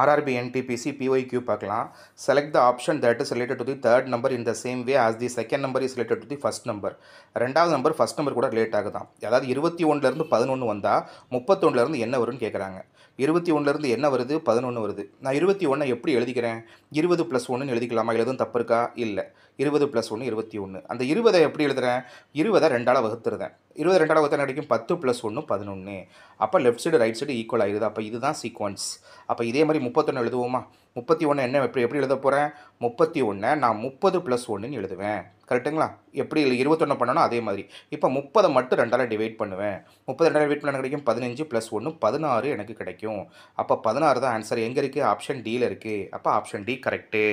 RRB NTPC PYQ பார்க்கலாம் select the option that is related to the third number in the same way as the second number is related to the first number ரெண்டாவது number first number கூட relate ஆகுதான் அதாவது இருபத்தி ஒன்றுலேருந்து பதினொன்று வந்தால் முப்பத்தொன்னுலேருந்து என்ன வரும்னு கேட்குறாங்க இருபத்தி ஒன்றுலேருந்து என்ன வருது பதினொன்று வருது நான் இருபத்தி ஒன்றை எப்படி எழுதிக்கிறேன் இருபது ப்ளஸ் ஒன்றுன்னு எழுதிக்கலாமா எதுவும் தப்பு இருக்கா இல்லை இருபது ப்ளஸ் ஒன்று இருபத்தி ஒன்று அந்த இருபதை எப்படி எழுதுகிறேன் இருபதை ரெண்டால் வகுத்துருதேன் இருபது ரெண்டாவது ஒத்தனை கிடைக்கும் பத்து ப்ளஸ் ஒன்று பதினொன்று அப்போ left side right side equal ஆகிடுது அப்போ இதுதான் சீக்வன்ஸ் அப்போ இதே மாதிரி முப்பத்தொன்று எழுதுவோமா முப்பத்தி ஒன்று என்ன எப்படி எப்படி எழுத போகிறேன் முப்பத்தி ஒன்று நான் முப்பது ப்ளஸ் ஒன்றுன்னு எழுதுவேன் கரெக்டுங்களா எப்படி இல்லை இருபத்தொன்று பண்ணணும் அதே மாதிரி இப்போ முப்பதை மட்டும் ரெண்டாவது டிவைட் பண்ணுவேன் முப்பது ரெண்டாவது டிவைட் பண்ண கிடைக்கும் பதினஞ்சு ப்ளஸ் ஒன்று பதினாறு எனக்கு கிடைக்கும் அப்போ பதினாறு தான் ஆன்சர் எங்கே இருக்குது ஆப்ஷன் டியில் இருக்குது அப்போ ஆப்ஷன் டி கரெக்டு